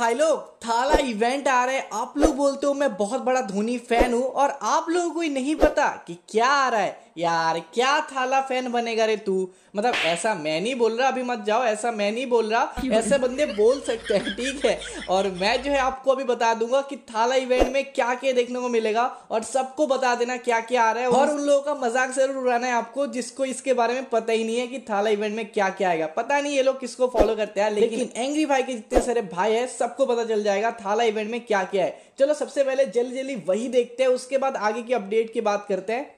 भाई लोग थाला इवेंट आ रहा है आप लोग बोलते हो मैं बहुत बड़ा धोनी फैन हूँ और आप लोगों को ही नहीं पता कि क्या आ रहा है यार क्या थाला फैन बनेगा रे तू मतलब ऐसा मैं नहीं बोल रहा अभी मत जाओ ऐसा मैं नहीं बोल रहा ऐसे बंदे बोल सकते हैं ठीक है और मैं जो है आपको अभी बता दूंगा कि थाला इवेंट में क्या क्या देखने को मिलेगा और सबको बता देना क्या क्या आ रहा है और उन लोगों का मजाक जरूर उड़ाना है आपको जिसको इसके बारे में पता ही नहीं है कि थाला इवेंट में क्या क्या आएगा पता नहीं ये लोग किसको फॉलो करते हैं लेकिन एंग्री भाई के जितने सारे भाई है सबको पता चल जाएगा थाला इवेंट में क्या क्या है चलो सबसे पहले जल्दी जल्दी वही देखते हैं उसके बाद आगे की अपडेट की बात करते हैं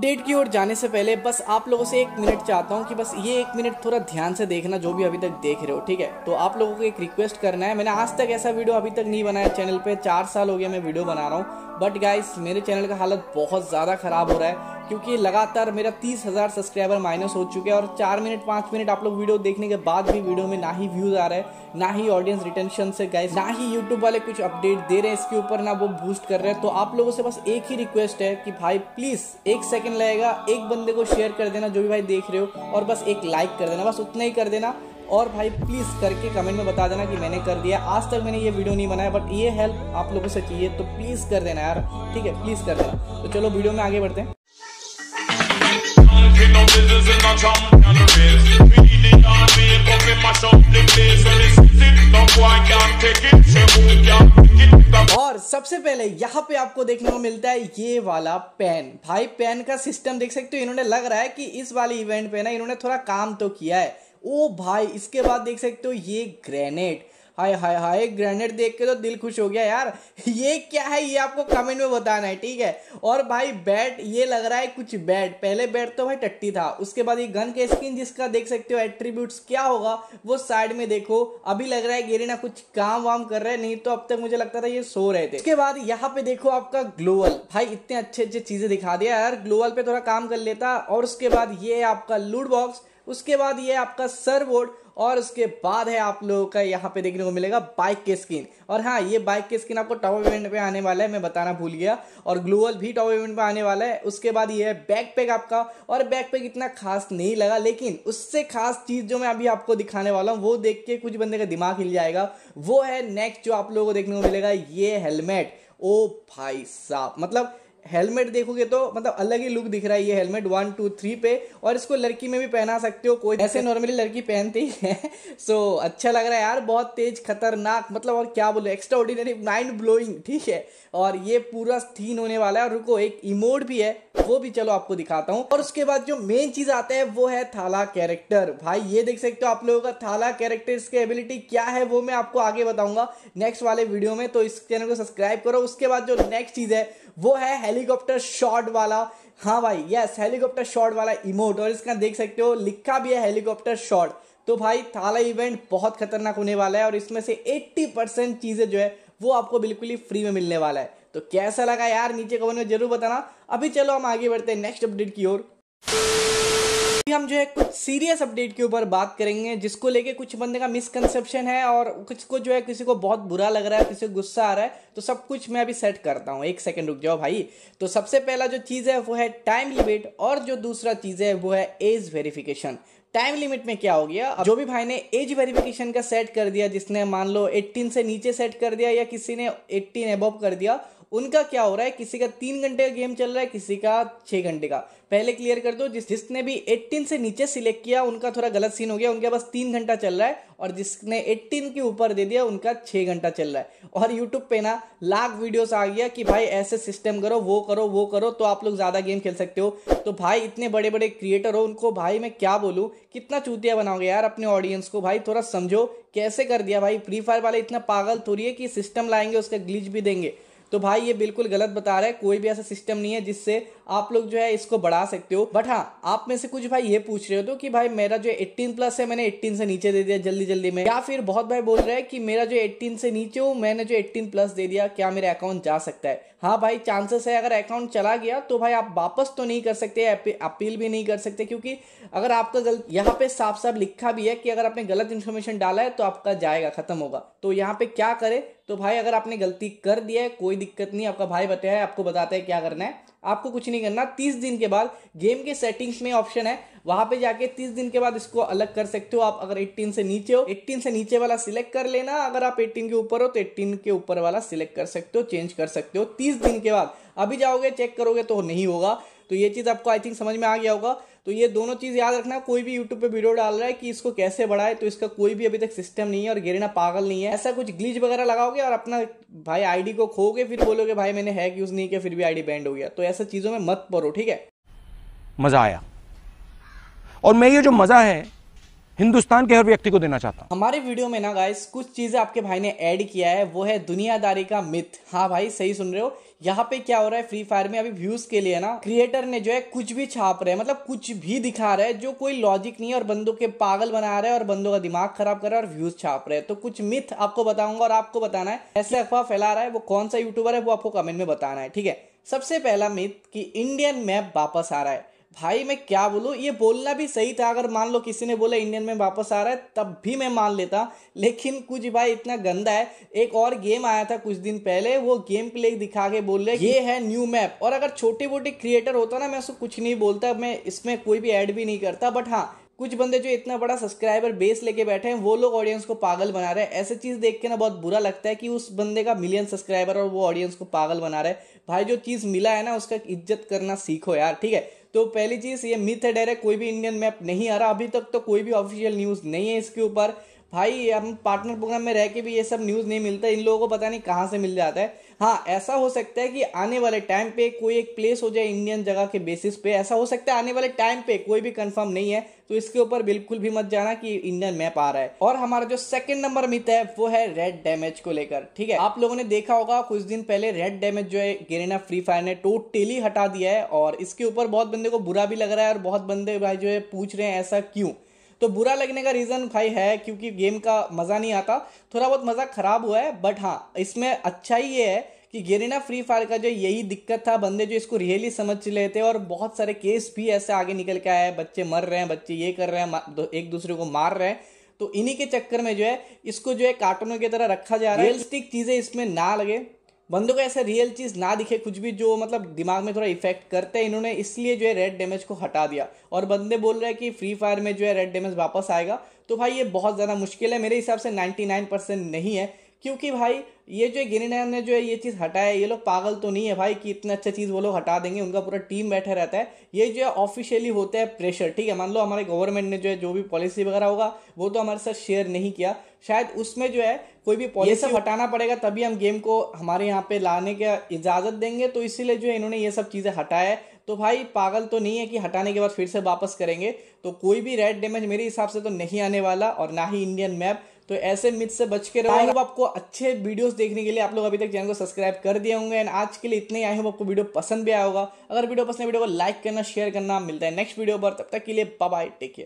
डेट की ओर जाने से पहले बस आप लोगों से एक मिनट चाहता हूँ कि बस ये एक मिनट थोड़ा ध्यान से देखना जो भी अभी तक देख रहे हो ठीक है तो आप लोगों को एक रिक्वेस्ट करना है मैंने आज तक ऐसा वीडियो अभी तक नहीं बनाया चैनल पर चार साल हो गया मैं वीडियो बना रहा हूँ बट गाइस मेरे चैनल का हालत बहुत ज़्यादा ख़राब हो रहा है क्योंकि लगातार मेरा तीस हज़ार सब्सक्राइबर माइनस हो चुके हैं और चार मिनट पाँच मिनट आप लोग वीडियो देखने के बाद भी वीडियो में ना ही व्यूज़ आ रहे हैं ना ही ऑडियंस रिटेंशन से गए ना ही यूट्यूब वाले कुछ अपडेट दे रहे हैं इसके ऊपर ना वो बूस्ट कर रहे हैं तो आप लोगों से बस एक ही रिक्वेस्ट है कि भाई प्लीज़ एक सेकेंड लगेगा एक बंदे को शेयर कर देना जो भी भाई देख रहे हो और बस एक लाइक कर देना बस उतना ही कर देना और भाई प्लीज़ करके कमेंट में बता देना कि मैंने कर दिया आज तक मैंने ये वीडियो नहीं बनाया बट ये हेल्प आप लोगों से चाहिए तो प्लीज़ कर देना यार ठीक है प्लीज़ कर देना तो चलो वीडियो में आगे बढ़ते हैं और सबसे पहले यहाँ पे आपको देखने को मिलता है ये वाला पेन भाई पेन का सिस्टम देख सकते हो इन्होंने लग रहा है कि इस वाले इवेंट पे ना इन्होंने थोड़ा काम तो किया है ओ भाई इसके बाद देख सकते हो ये ग्रेनेड हाय हाय हाय ग्रेनेड देख के तो दिल खुश हो गया यार ये क्या है ये आपको कमेंट में बताना है ठीक है और भाई बैट ये लग रहा है कुछ बैट पहले बैट तो भाई टट्टी था उसके बाद ये गन के स्किन जिसका देख सकते हो एट्रीब्यूट्स क्या होगा वो साइड में देखो अभी लग रहा है ना कुछ काम वाम कर रहे नहीं तो अब तक मुझे लगता था ये सो रहे थे उसके बाद यहाँ पे देखो आपका ग्लोअल भाई इतने अच्छे अच्छे चीजें दिखा दिया यार ग्लोअल पे थोड़ा काम कर लेता और उसके बाद ये आपका लूड बॉक्स उसके बाद ये आपका सर बोर्ड और उसके बाद है आप लोगों का यहाँ पे देखने को मिलेगा बाइक के स्किन और हाँ ये बाइक के स्किन आपको टॉप इवेंट पे आने वाला है मैं बताना भूल गया और ग्लोअल भी टॉप इवेंट पे आने वाला है उसके बाद ये है बैक पैक आपका और बैक पैक इतना खास नहीं लगा लेकिन उससे खास चीज़ जो मैं अभी आपको दिखाने वाला हूँ वो देख के कुछ बंदे का दिमाग हिल जाएगा वो है नेक्स्ट जो आप लोगों को देखने को मिलेगा ये हेलमेट ओ भाई साहब मतलब हेलमेट देखोगे तो मतलब अलग ही लुक दिख रहा है ये हेलमेट वन टू थ्री पे और इसको लड़की में भी पहना सकते हो कोई ऐसे नॉर्मली लड़की पहनती है सो so, अच्छा लग रहा है यार बहुत तेज खतरनाक मतलब और क्या बोलो एक्स्ट्रा ऑर्डिनरी माइंड ब्लोइंग ठीक है और ये पूरा थीन होने वाला है और रुको एक इमोड भी है वो भी चलो आपको दिखाता हूँ और उसके बाद जो मेन चीज आता है वो है थाला कैरेक्टर भाई ये देख सकते हो आप लोगों का थाला कैरेक्टर इसके एबिलिटी क्या है वो मैं आपको आगे बताऊंगा नेक्स्ट वाले वीडियो में तो इस चैनल को सब्सक्राइब करो उसके बाद जो नेक्स्ट चीज है वो है हेलीकॉप्टर शॉट वाला हाँ भाई यस हेलीकॉप्टर शॉट वाला इमोट और इसका देख सकते हो लिखा भी है हेलीकॉप्टर शॉट तो भाई थाला इवेंट बहुत खतरनाक होने वाला है और इसमें से 80 परसेंट चीज़ें जो है वो आपको बिल्कुल ही फ्री में मिलने वाला है तो कैसा लगा यार नीचे कमेंट में जरूर बताना अभी चलो हम आगे बढ़ते हैं नेक्स्ट अपडेट की ओर अभी हम जो है कुछ सीरियस अपडेट के ऊपर बात करेंगे जिसको लेके कुछ बंदे का मिसकंसेप्शन है और कुछ को जो है किसी को बहुत बुरा लग रहा है किसी को गुस्सा आ रहा है तो सब कुछ मैं अभी सेट करता हूँ एक सेकेंड रुक जाओ भाई तो सबसे पहला जो चीज़ है वो है टाइम लिमिट और जो दूसरा चीज़ है वो है एज वेरिफिकेशन टाइम लिमिट में क्या हो गया जो भी भाई ने एज वेरिफिकेशन का सेट कर दिया जिसने मान लो 18 से नीचे सेट कर दिया या किसी ने 18 एबव कर दिया उनका क्या हो रहा है किसी का तीन घंटे का गेम चल रहा है किसी का छः घंटे का पहले क्लियर कर दो जिस जिसने भी 18 से नीचे सिलेक्ट किया उनका थोड़ा गलत सीन हो गया उनके पास तीन घंटा चल रहा है और जिसने 18 के ऊपर दे दिया उनका छः घंटा चल रहा है और यूट्यूब पे ना लाख वीडियोस आ गया कि भाई ऐसे सिस्टम करो वो करो वो करो तो आप लोग ज़्यादा गेम खेल सकते हो तो भाई इतने बड़े बड़े क्रिएटर हो उनको भाई मैं क्या बोलूँ कितना चूतिया बनाओगे यार अपने ऑडियंस को भाई थोड़ा समझो कैसे कर दिया भाई फ्री फायर वाले इतना पागल थोड़ी है कि सिस्टम लाएंगे उसका ग्लिच भी देंगे तो भाई ये बिल्कुल गलत बता रहा है कोई भी ऐसा सिस्टम नहीं है जिससे आप लोग जो है इसको बढ़ा सकते हो बट हाँ आप में से कुछ भाई ये पूछ रहे हो तो कि भाई मेरा जो 18 प्लस है मैंने 18 से नीचे दे दिया जल्दी जल्दी में या फिर बहुत भाई बोल रहे हैं कि मेरा जो 18 से नीचे हो मैंने जो 18 प्लस दे दिया क्या मेरा अकाउंट जा सकता है हाँ भाई चांसेस है अगर अकाउंट चला गया तो भाई आप वापस तो नहीं कर सकते अपील भी नहीं कर सकते क्योंकि अगर आपका गलत यहाँ पे साफ साफ लिखा भी है कि अगर आपने गलत इन्फॉर्मेशन डाला है तो आपका जाएगा खत्म होगा तो यहाँ पे क्या करे तो भाई अगर आपने गलती कर दिया है कोई दिक्कत नहीं आपका भाई बताया है आपको बताता है क्या करना है आपको कुछ नहीं करना तीस दिन के बाद गेम के सेटिंग्स में ऑप्शन है वहां पे जाके तीस दिन के बाद इसको अलग कर सकते हो आप अगर एट्टीन से नीचे हो एट्टीन से नीचे वाला सिलेक्ट कर लेना अगर आप एट्टीन के ऊपर हो तो एट्टीन के ऊपर वाला सिलेक्ट कर सकते हो चेंज कर सकते हो तीस दिन के बाद अभी जाओगे चेक करोगे तो नहीं होगा तो ये चीज़ आपको आई थिंक समझ में आ गया होगा तो ये दोनों चीज़ याद रखना कोई भी यूट्यूब पे वीडियो डाल रहा है कि इसको कैसे बढ़ाए तो इसका कोई भी अभी तक सिस्टम नहीं है और गिरना पागल नहीं है ऐसा कुछ ग्लीच वगैरह लगाओगे और अपना भाई आईडी को खोगे फिर बोलोगे भाई मैंने हैक यूज़ नहीं किया फिर भी आईडी बैंड हो गया तो ऐसा चीज़ों में मत पढ़ो ठीक है मज़ा आया और मैं ये जो मज़ा है हिंदुस्तान के हर व्यक्ति को देना चाहता हूँ हमारे वीडियो में ना गाइस कुछ चीज़ें आपके भाई ने ऐड किया है वो है दुनियादारी का मिथ हाँ भाई सही सुन रहे हो यहाँ पे क्या हो रहा है फ्री फायर में अभी व्यूज के लिए ना क्रिएटर ने जो है कुछ भी छाप रहे हैं मतलब कुछ भी दिखा रहे हैं जो कोई लॉजिक नहीं है और बंदों के पागल बना रहे हैं और बंदों का दिमाग खराब कर रहा है और व्यूज छाप रहे हैं तो कुछ मिथ आपको बताऊंगा और आपको बताना है ऐसे अफवाह फैला रहा है वो कौन सा यूट्यूबर है वो आपको कमेंट में बताना है ठीक है सबसे पहला मिथ की इंडियन मैप वापस आ रहा है भाई मैं क्या बोलूँ ये बोलना भी सही था अगर मान लो किसी ने बोला इंडियन में वापस आ रहा है तब भी मैं मान लेता लेकिन कुछ भाई इतना गंदा है एक और गेम आया था कुछ दिन पहले वो गेम प्ले दिखा के बोल रहे ये है न्यू मैप और अगर छोटे मोटे क्रिएटर होता ना मैं उसको कुछ नहीं बोलता मैं इसमें कोई भी ऐड भी नहीं करता बट हाँ कुछ बंदे जो इतना बड़ा सब्सक्राइबर बेस लेके बैठे हैं वो लोग ऑडियंस को पागल बना रहे हैं ऐसे चीज़ देख के ना बहुत बुरा लगता है कि उस बंदे का मिलियन सब्सक्राइबर और वो ऑडियंस को पागल बना रहे हैं भाई जो चीज़ मिला है ना उसका इज्जत करना सीखो यार ठीक है तो पहली चीज़ ये मिथ है डायरेक्ट कोई भी इंडियन मैप नहीं आ रहा अभी तक तो कोई भी ऑफिशियल न्यूज़ नहीं है इसके ऊपर भाई हम पार्टनर प्रोग्राम में रह के भी ये सब न्यूज़ नहीं मिलता इन लोगों को पता नहीं कहाँ से मिल जाता है हाँ ऐसा हो सकता है कि आने वाले टाइम पे कोई एक प्लेस हो जाए इंडियन जगह के बेसिस पे ऐसा हो सकता है आने वाले टाइम पे कोई भी कंफर्म नहीं है तो इसके ऊपर बिल्कुल भी मत जाना कि इंडियन मैप आ रहा है और हमारा जो सेकंड नंबर मित है वो है रेड डैमेज को लेकर ठीक है आप लोगों ने देखा होगा कुछ दिन पहले रेड डैमेज जो है गेरेना फ्री फायर ने टोटली हटा दिया है और इसके ऊपर बहुत बंदे को बुरा भी लग रहा है और बहुत बंदे भाई जो है पूछ रहे हैं ऐसा क्यों तो बुरा लगने का रीज़न भाई है क्योंकि गेम का मज़ा नहीं आता थोड़ा बहुत मज़ा ख़राब हुआ है बट हाँ इसमें अच्छा ही ये है कि गेरिना फ्री फायर का जो यही दिक्कत था बंदे जो इसको रियली समझ लेते थे और बहुत सारे केस भी ऐसे आगे निकल के आए हैं बच्चे मर रहे हैं बच्चे ये कर रहे हैं एक दूसरे को मार रहे हैं तो इन्हीं के चक्कर में जो है इसको जो है कार्टूनों की तरह रखा जा रहा है रियलिस्टिक चीज़ें इसमें ना लगे बंदों को ऐसे रियल चीज़ ना दिखे कुछ भी जो मतलब दिमाग में थोड़ा इफेक्ट करते हैं इन्होंने इसलिए जो है रेड डैमेज को हटा दिया और बंदे बोल रहे हैं कि फ्री फायर में जो है रेड डैमेज वापस आएगा तो भाई ये बहुत ज़्यादा मुश्किल है मेरे हिसाब से नाइन परसेंट नहीं है क्योंकि भाई ये जो गिरिनैन ने जो है ये चीज़ हटाया ये लोग पागल तो नहीं है भाई कि इतना अच्छा चीज़ वो लोग हटा देंगे उनका पूरा टीम बैठा रहता है ये जो है ऑफिशियली होता है प्रेशर ठीक है मान लो हमारे गवर्नमेंट ने जो है जो भी पॉलिसी वगैरह होगा वो तो हमारे साथ शेयर नहीं किया शायद उसमें जो है कोई भी पॉलिसी हटाना पड़ेगा तभी हम गेम को हमारे यहाँ पे लाने का इजाज़त देंगे तो इसीलिए जो है इन्होंने ये सब चीज़ें हटाया है तो भाई पागल तो नहीं है कि हटाने के बाद फिर से वापस करेंगे तो कोई भी रेड डैमेज मेरे हिसाब से तो नहीं आने वाला और ना ही इंडियन मैप तो ऐसे मिथ से बच के रहो आई होप आपको अच्छे वीडियोस देखने के लिए आप लोग अभी तक चैनल को सब्सक्राइब कर दिए होंगे एंड आज के लिए इतने आए आई होप आपको वीडियो पसंद भी आया होगा अगर वीडियो पसंद है वीडियो को लाइक करना शेयर करना मिलता है नेक्स्ट वीडियो पर तब तक के लिए बाय टेक केयर